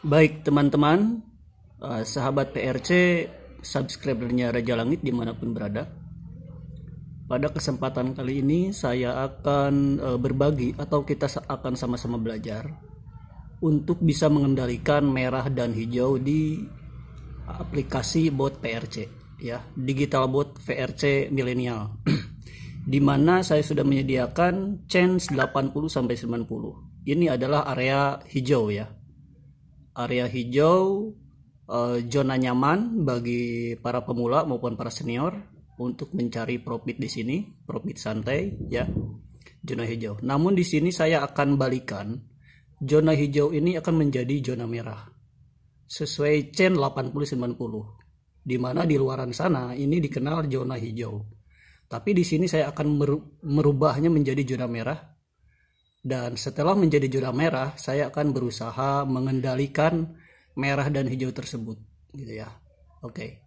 Baik teman-teman, eh, sahabat PRC, subscribernya Raja Langit dimanapun berada. Pada kesempatan kali ini saya akan eh, berbagi atau kita akan sama-sama belajar untuk bisa mengendalikan merah dan hijau di aplikasi bot PRC ya, digital bot VRC milenial. Dimana saya sudah menyediakan change 80 sampai 90. Ini adalah area hijau ya area hijau eh, zona nyaman bagi para pemula maupun para senior untuk mencari profit di sini, profit santai ya. Zona hijau. Namun di sini saya akan balikan zona hijau ini akan menjadi zona merah sesuai chain 80-90 di mana di luaran sana ini dikenal zona hijau tapi di sini saya akan merubahnya menjadi zona merah dan setelah menjadi zona merah, saya akan berusaha mengendalikan merah dan hijau tersebut, gitu ya. Oke.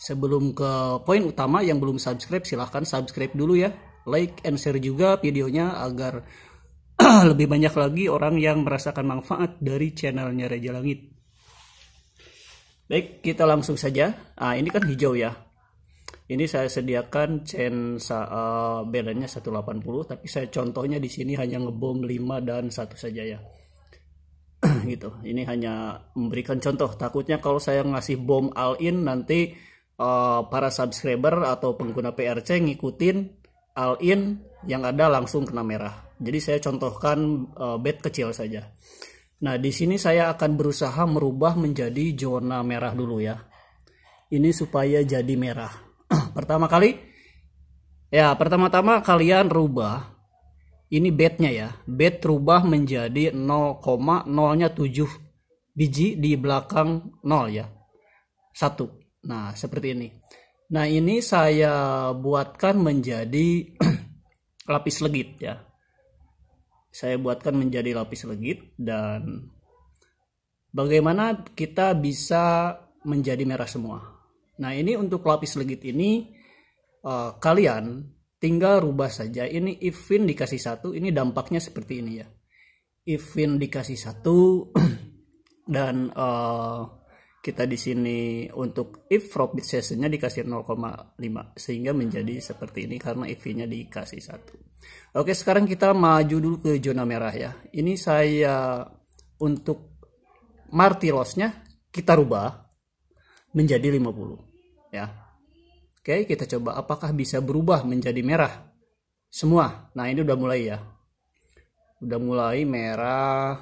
Sebelum ke poin utama yang belum subscribe, silahkan subscribe dulu ya. Like and share juga videonya agar lebih banyak lagi orang yang merasakan manfaat dari channelnya Raja Langit. Baik, kita langsung saja. Ah, ini kan hijau ya ini saya sediakan chain uh, bedanya 180 tapi saya contohnya di sini hanya ngebom 5 dan satu saja ya gitu ini hanya memberikan contoh takutnya kalau saya ngasih bom all in nanti uh, para subscriber atau pengguna PRC ngikutin all in yang ada langsung kena merah jadi saya contohkan uh, eh, bed kecil saja nah di sini saya akan berusaha merubah menjadi zona merah dulu ya ini supaya jadi merah pertama kali ya pertama-tama kalian rubah ini bednya ya bed rubah menjadi 0,0 nya 7 biji di belakang 0 ya satu nah seperti ini nah ini saya buatkan menjadi lapis legit ya saya buatkan menjadi lapis legit dan bagaimana kita bisa menjadi merah semua Nah ini untuk lapis legit ini uh, kalian tinggal rubah saja ini ifin dikasih satu ini dampaknya seperti ini ya. Ifin dikasih satu dan uh, kita di sini untuk if profit sessionnya dikasih 0,5 sehingga menjadi seperti ini karena if-nya dikasih satu. Oke sekarang kita maju dulu ke zona merah ya. Ini saya untuk martilosnya kita rubah menjadi 50 ya. Oke, kita coba apakah bisa berubah menjadi merah? Semua. Nah, ini udah mulai ya. Udah mulai merah.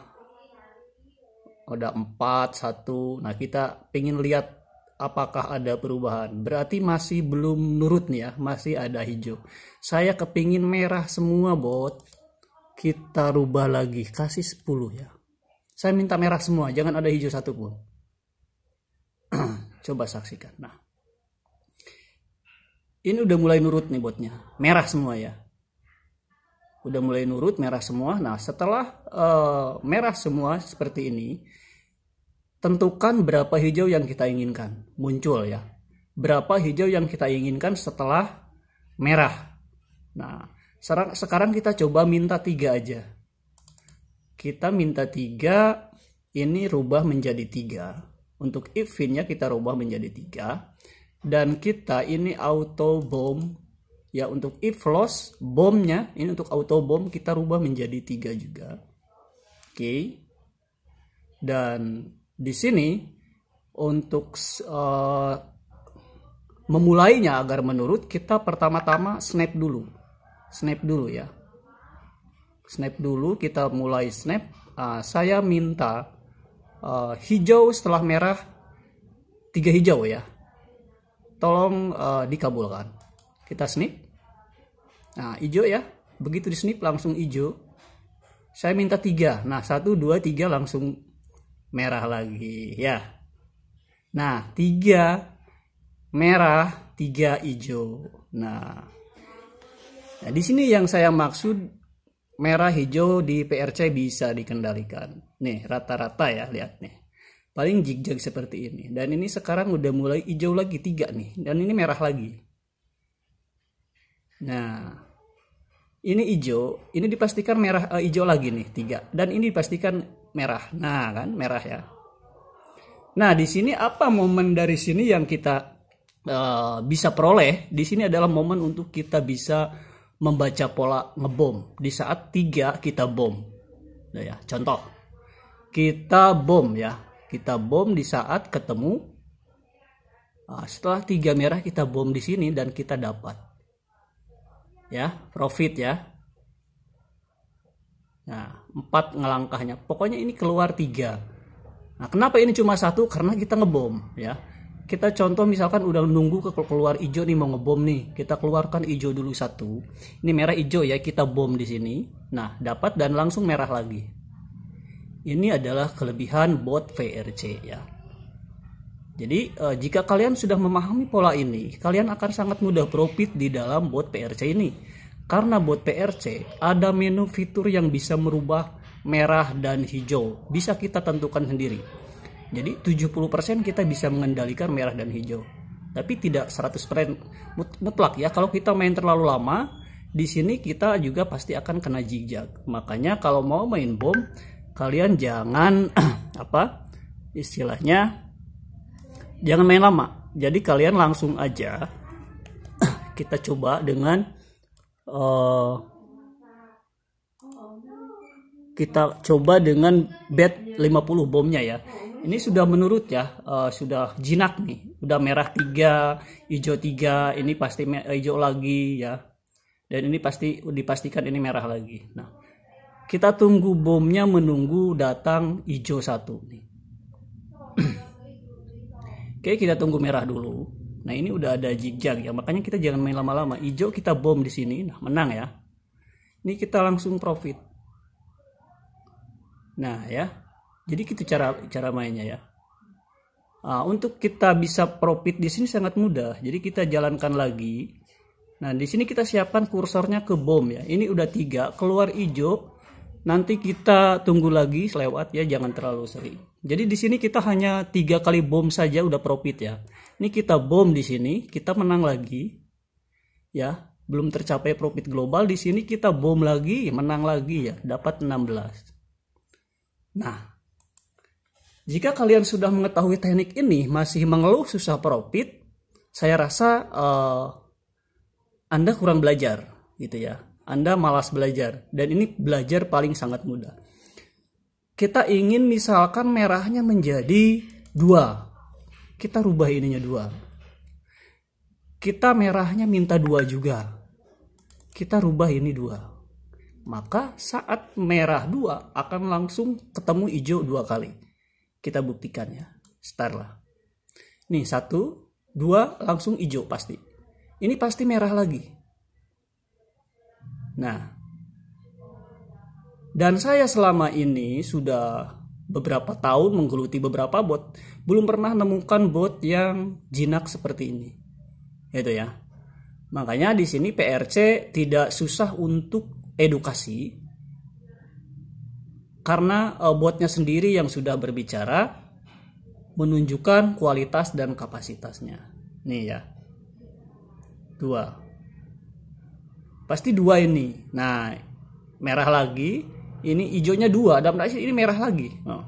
Ada 4, 1. Nah, kita pingin lihat apakah ada perubahan. Berarti masih belum nurut nih ya, masih ada hijau. Saya kepingin merah semua, bot. Kita rubah lagi, kasih 10 ya. Saya minta merah semua, jangan ada hijau satu pun. Coba saksikan. Nah, ini udah mulai nurut nih botnya merah semua ya udah mulai nurut merah semua nah setelah uh, merah semua seperti ini tentukan berapa hijau yang kita inginkan muncul ya berapa hijau yang kita inginkan setelah merah nah sekarang kita coba minta tiga aja kita minta tiga ini rubah menjadi tiga untuk if nya kita rubah menjadi tiga dan kita ini auto bom ya untuk if loss bomnya ini untuk auto bom kita rubah menjadi tiga juga oke okay. dan di sini untuk uh, memulainya agar menurut kita pertama-tama snap dulu snap dulu ya snap dulu kita mulai snap uh, saya minta uh, hijau setelah merah tiga hijau ya tolong uh, dikabulkan. Kita snip. Nah, hijau ya. Begitu di snip langsung hijau. Saya minta tiga. Nah, satu, dua, tiga langsung merah lagi ya. Nah, tiga merah, tiga hijau. Nah, nah di sini yang saya maksud merah hijau di PRC bisa dikendalikan. Nih, rata-rata ya, lihat nih paling zigzag seperti ini dan ini sekarang udah mulai hijau lagi tiga nih dan ini merah lagi nah ini hijau ini dipastikan merah uh, hijau lagi nih tiga dan ini dipastikan merah nah kan merah ya nah di sini apa momen dari sini yang kita uh, bisa peroleh di sini adalah momen untuk kita bisa membaca pola ngebom di saat tiga kita bom nah, ya contoh kita bom ya kita bom di saat ketemu nah, setelah tiga merah kita bom di sini dan kita dapat ya profit ya nah empat ngelangkahnya pokoknya ini keluar tiga nah kenapa ini cuma satu karena kita ngebom ya kita contoh misalkan udah nunggu ke keluar hijau nih mau ngebom nih kita keluarkan hijau dulu satu ini merah hijau ya kita bom di sini nah dapat dan langsung merah lagi ini adalah kelebihan bot VRC ya. Jadi eh, jika kalian sudah memahami pola ini, kalian akan sangat mudah profit di dalam bot PRC ini. Karena bot PRC ada menu fitur yang bisa merubah merah dan hijau, bisa kita tentukan sendiri. Jadi 70% kita bisa mengendalikan merah dan hijau. Tapi tidak 100% mutlak ya. Kalau kita main terlalu lama, di sini kita juga pasti akan kena jijak. Makanya kalau mau main bom, kalian jangan apa istilahnya jangan main lama. Jadi kalian langsung aja kita coba dengan uh, kita coba dengan bed 50 bomnya ya. Ini sudah menurut ya, uh, sudah jinak nih. Udah merah 3, hijau 3, ini pasti hijau lagi ya dan ini pasti dipastikan ini merah lagi. Nah, kita tunggu bomnya menunggu datang hijau satu nih. Oke, kita tunggu merah dulu. Nah, ini udah ada zigzag ya, makanya kita jangan main lama-lama. Hijau kita bom di sini, nah menang ya. Ini kita langsung profit. Nah, ya. Jadi kita gitu cara cara mainnya ya. Nah, untuk kita bisa profit di sini sangat mudah. Jadi kita jalankan lagi. Nah, di sini kita siapkan kursornya ke bom ya. Ini udah tiga, keluar hijau, nanti kita tunggu lagi selewat ya jangan terlalu sering jadi di sini kita hanya tiga kali bom saja udah profit ya ini kita bom di sini kita menang lagi ya belum tercapai profit global di sini kita bom lagi menang lagi ya dapat 16 nah jika kalian sudah mengetahui teknik ini masih mengeluh susah profit saya rasa uh, anda kurang belajar gitu ya anda malas belajar dan ini belajar paling sangat mudah. Kita ingin misalkan merahnya menjadi dua, kita rubah ininya dua. Kita merahnya minta dua juga, kita rubah ini dua. Maka saat merah dua akan langsung ketemu hijau dua kali. Kita buktikan ya, start lah. Nih satu, dua langsung hijau pasti. Ini pasti merah lagi Nah, dan saya selama ini sudah beberapa tahun menggeluti beberapa bot, belum pernah menemukan bot yang jinak seperti ini. Itu ya. Makanya di sini PRC tidak susah untuk edukasi karena e, botnya sendiri yang sudah berbicara menunjukkan kualitas dan kapasitasnya. Nih ya. Dua pasti dua ini nah merah lagi ini hijaunya dua dan tanda ini merah lagi oh.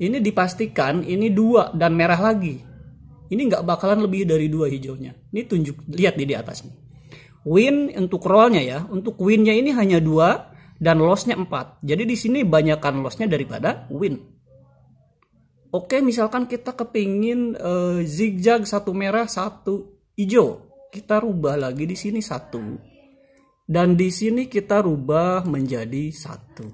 ini dipastikan ini dua dan merah lagi ini nggak bakalan lebih dari dua hijaunya ini tunjuk lihat di di atas nih win untuk rollnya ya untuk winnya ini hanya dua dan lossnya empat, Jadi di sini banyakkan lossnya daripada win. Oke, misalkan kita kepingin uh, zigzag satu merah satu hijau, kita rubah lagi di sini satu dan di sini kita rubah menjadi satu.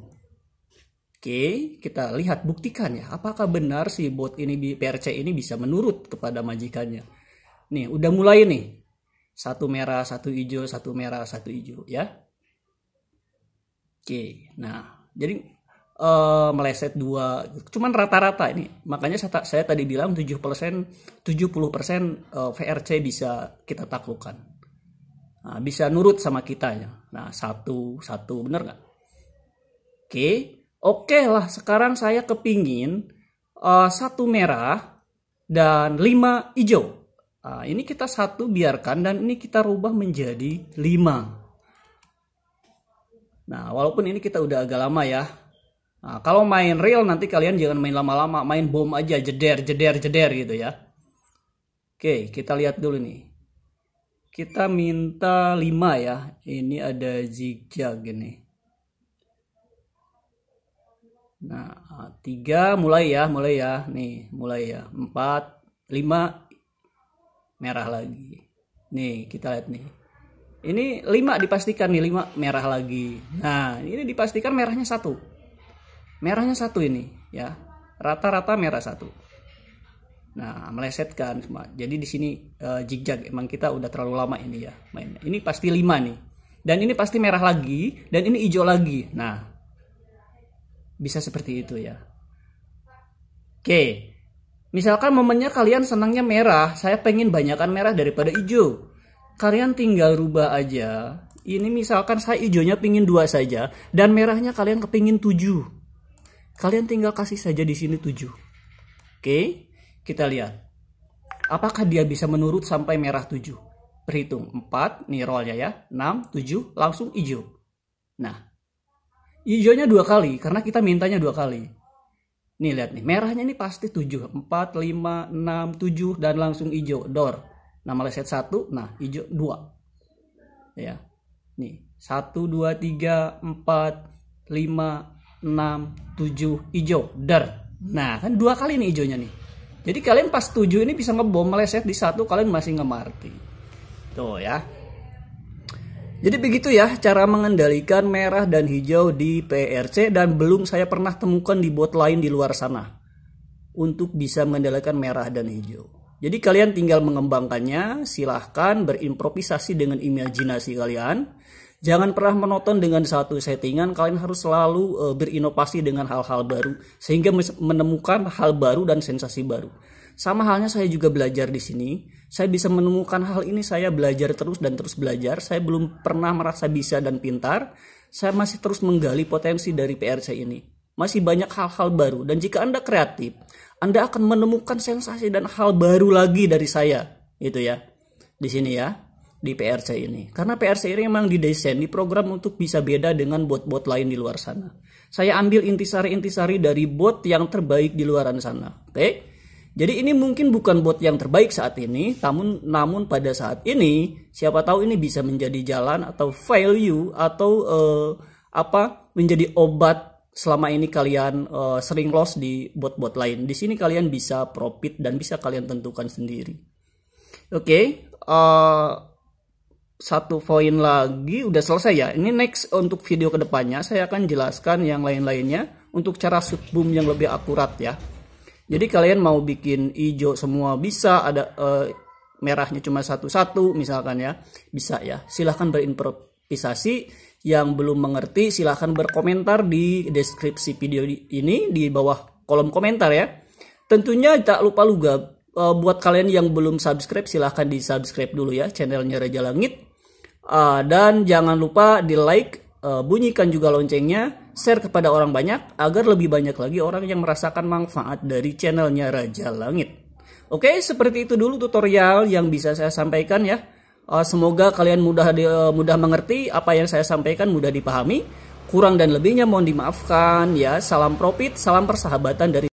Oke, kita lihat buktikannya. apakah benar si bot ini di PRC ini bisa menurut kepada majikannya. Nih, udah mulai nih. Satu merah, satu hijau, satu merah, satu hijau ya. Oke, nah jadi uh, meleset dua cuman rata-rata ini makanya saya, saya tadi bilang 7% 70% uh, VRC bisa kita taklukkan nah, bisa nurut sama kita ya nah satu satu bener nggak oke oke lah sekarang saya kepingin uh, satu merah dan lima hijau nah, ini kita satu biarkan dan ini kita rubah menjadi lima nah walaupun ini kita udah agak lama ya Nah, kalau main real nanti kalian jangan main lama-lama, main bom aja, jeder, jeder, jeder gitu ya. Oke, kita lihat dulu nih kita minta 5 ya ini ada zigzag ini nah 3 mulai ya mulai ya nih mulai ya 4 5 merah lagi nih kita lihat nih ini 5 dipastikan nih 5 merah lagi nah ini dipastikan merahnya satu merahnya satu ini ya rata-rata merah satu Nah, meleset kan semua. Jadi di sini uh, zigzag emang kita udah terlalu lama ini ya main Ini pasti lima nih. Dan ini pasti merah lagi dan ini hijau lagi. Nah, bisa seperti itu ya. Oke. Misalkan momennya kalian senangnya merah, saya pengen banyakan merah daripada hijau. Kalian tinggal rubah aja. Ini misalkan saya hijaunya pingin dua saja dan merahnya kalian kepingin tujuh Kalian tinggal kasih saja di sini tujuh Oke. Kita lihat. Apakah dia bisa menurut sampai merah 7? Berhitung 4, nih rollnya ya, 6, ya. 7, langsung hijau. Nah, hijaunya dua kali karena kita mintanya dua kali. Nih lihat nih, merahnya ini pasti 7, 4, 5, 6, 7 dan langsung hijau, door. Nama leset 1, nah hijau 2. Ya. Nih, 1 2 3 4 5 6 7 hijau, der. Nah, kan dua kali nih hijaunya nih. Jadi kalian pas 7 ini bisa ngebom meleset di satu kalian masih ngemarti. Tuh ya. Jadi begitu ya cara mengendalikan merah dan hijau di PRC dan belum saya pernah temukan di bot lain di luar sana untuk bisa mengendalikan merah dan hijau. Jadi kalian tinggal mengembangkannya, silahkan berimprovisasi dengan imajinasi kalian. Jangan pernah menonton dengan satu settingan, kalian harus selalu uh, berinovasi dengan hal-hal baru sehingga menemukan hal baru dan sensasi baru. Sama halnya saya juga belajar di sini. Saya bisa menemukan hal ini, saya belajar terus dan terus belajar. Saya belum pernah merasa bisa dan pintar. Saya masih terus menggali potensi dari PRC ini. Masih banyak hal-hal baru dan jika Anda kreatif, Anda akan menemukan sensasi dan hal baru lagi dari saya, itu ya. Di sini ya di PRC ini. Karena PRC ini memang didesain, di program untuk bisa beda dengan bot-bot lain di luar sana. Saya ambil intisari-intisari dari bot yang terbaik di luar sana. Oke? Okay? Jadi ini mungkin bukan bot yang terbaik saat ini, namun namun pada saat ini siapa tahu ini bisa menjadi jalan atau value atau uh, apa menjadi obat selama ini kalian uh, sering loss di bot-bot lain. Di sini kalian bisa profit dan bisa kalian tentukan sendiri. Oke, okay? uh, eh, satu poin lagi udah selesai ya. Ini next untuk video kedepannya saya akan jelaskan yang lain-lainnya untuk cara shoot boom yang lebih akurat ya. Jadi kalian mau bikin hijau semua bisa ada eh, merahnya cuma satu-satu misalkan ya bisa ya. Silahkan berimprovisasi. Yang belum mengerti silahkan berkomentar di deskripsi video ini di bawah kolom komentar ya. Tentunya tak lupa juga eh, buat kalian yang belum subscribe silahkan di subscribe dulu ya channelnya Raja Langit Uh, dan jangan lupa di like, uh, bunyikan juga loncengnya, share kepada orang banyak agar lebih banyak lagi orang yang merasakan manfaat dari channelnya Raja Langit. Oke, seperti itu dulu tutorial yang bisa saya sampaikan ya. Uh, semoga kalian mudah di, uh, mudah mengerti apa yang saya sampaikan, mudah dipahami. Kurang dan lebihnya mohon dimaafkan ya. Salam profit, salam persahabatan dari